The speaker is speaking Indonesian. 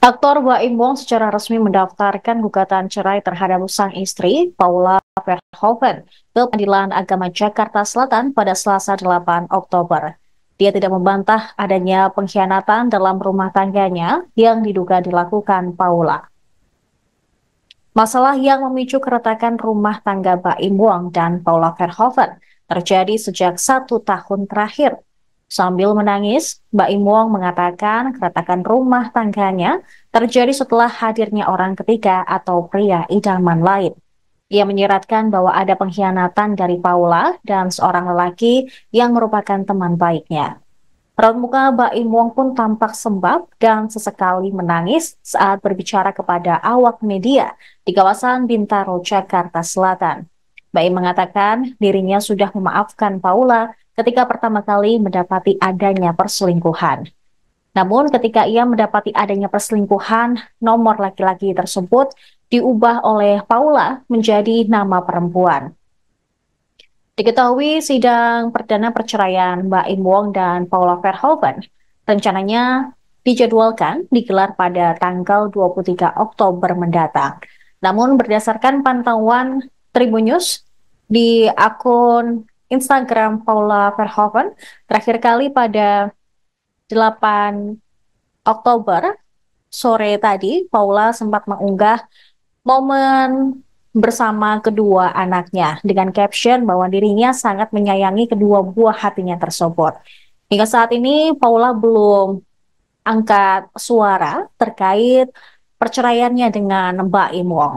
Aktor Baim Wong secara resmi mendaftarkan gugatan cerai terhadap sang istri, Paula Verhoeven, ke Pengadilan Agama Jakarta Selatan pada Selasa 8 Oktober. Dia tidak membantah adanya pengkhianatan dalam rumah tangganya yang diduga dilakukan Paula. Masalah yang memicu keretakan rumah tangga Baim Wong dan Paula Verhoeven terjadi sejak satu tahun terakhir Sambil menangis, Mbak Imwong mengatakan keretakan rumah tangganya terjadi setelah hadirnya orang ketiga atau pria idaman lain. Ia menyiratkan bahwa ada pengkhianatan dari Paula dan seorang lelaki yang merupakan teman baiknya. Raut muka Mbak Imwong pun tampak sembab dan sesekali menangis saat berbicara kepada awak media di kawasan Bintaro, Jakarta Selatan. Mbak Im mengatakan dirinya sudah memaafkan Paula ketika pertama kali mendapati adanya perselingkuhan. Namun ketika ia mendapati adanya perselingkuhan, nomor laki-laki tersebut diubah oleh Paula menjadi nama perempuan. Diketahui sidang perdana perceraian Mbak Im Wong dan Paula Verhoeven rencananya dijadwalkan digelar pada tanggal 23 Oktober mendatang. Namun berdasarkan pantauan Tribun News di akun Instagram Paula Verhoeven terakhir kali pada 8 Oktober sore tadi Paula sempat mengunggah momen bersama kedua anaknya dengan caption bahwa dirinya sangat menyayangi kedua buah hatinya tersebut. Hingga saat ini Paula belum angkat suara terkait perceraiannya dengan Mbak Imong.